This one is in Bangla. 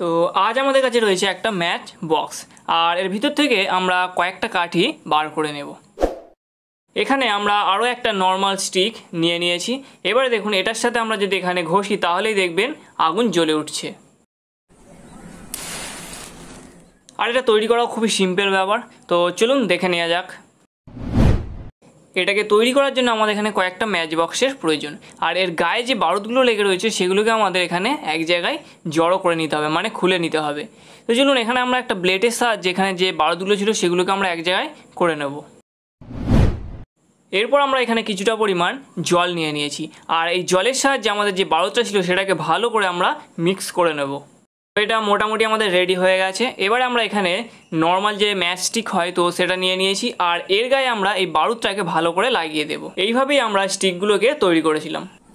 তো আজ আমাদের কাছে রয়েছে একটা ম্যাচ বক্স আর এর ভিতর থেকে আমরা কয়েকটা কাঠি বার করে নেব এখানে আমরা আরও একটা নর্মাল স্টিক নিয়ে নিয়েছি এবারে দেখুন এটার সাথে আমরা যদি এখানে ঘষি তাহলেই দেখবেন আগুন জ্বলে উঠছে আর এটা তৈরি করাও খুবই সিম্পল ব্যাপার তো চলুন দেখে নেওয়া যাক এটাকে তৈরি করার জন্য আমাদের এখানে কয়েকটা ম্যাচ বক্সের প্রয়োজন আর এর গায়ে যে বারুদগুলো লেগে রয়েছে সেগুলোকে আমাদের এখানে এক জায়গায় জড়ো করে নিতে হবে মানে খুলে নিতে হবে তো চলুন এখানে আমরা একটা ব্লেডের সাহায্যে এখানে যে বারুদগুলো ছিল সেগুলোকে আমরা এক জায়গায় করে নেব এরপর আমরা এখানে কিছুটা পরিমাণ জল নিয়ে নিয়েছি আর এই জলের সাহায্যে আমাদের যে বারুদটা ছিল সেটাকে ভালো করে আমরা মিক্স করে নেবো এটা মোটামুটি আমাদের রেডি হয়ে গেছে এবারে আমরা এখানে নর্মাল যে ম্যাচস্টিক হয় তো সেটা নিয়ে নিয়েছি আর এর গায়ে আমরা এই বারুদটাকে ভালো করে লাগিয়ে দেব এইভাবেই আমরা স্টিকগুলোকে তৈরি করেছিলাম